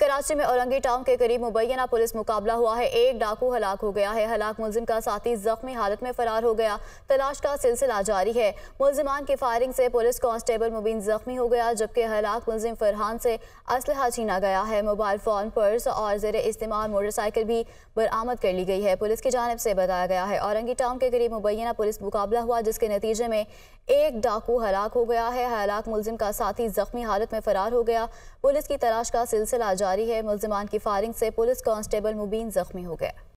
कराची में औरंगी टाउन के करीब मुबैना पुलिस मुकाबला हुआ है एक डाकू हलाक हो गया है हलाक मुलिम का साथी जख्मी हालत में फरार हो गया तलाश का सिलसिला जारी है मुलजमान की फायरिंग से पुलिस कांस्टेबल मुबीन जख्मी हो गया जबकि हलाक मुलिम फरहान से असलहा छीना गया है मोबाइल फ़ोन पर्स और जेर इस्तेमाल मोटरसाइकिल भी बरामद कर ली गई है पुलिस की जानब से बताया गया है औरंगी टाउन के करीब मुबैना पुलिस मुकाबला हुआ जिसके नतीजे में एक डाकू हलाक हो गया है हलाक मुलजिम का साथी जख्मी हालत में फरार हो गया पुलिस की तलाश का सिलसिला जारी है मुलजमान की फायरिंग से पुलिस कांस्टेबल मुबीन जख्मी हो गया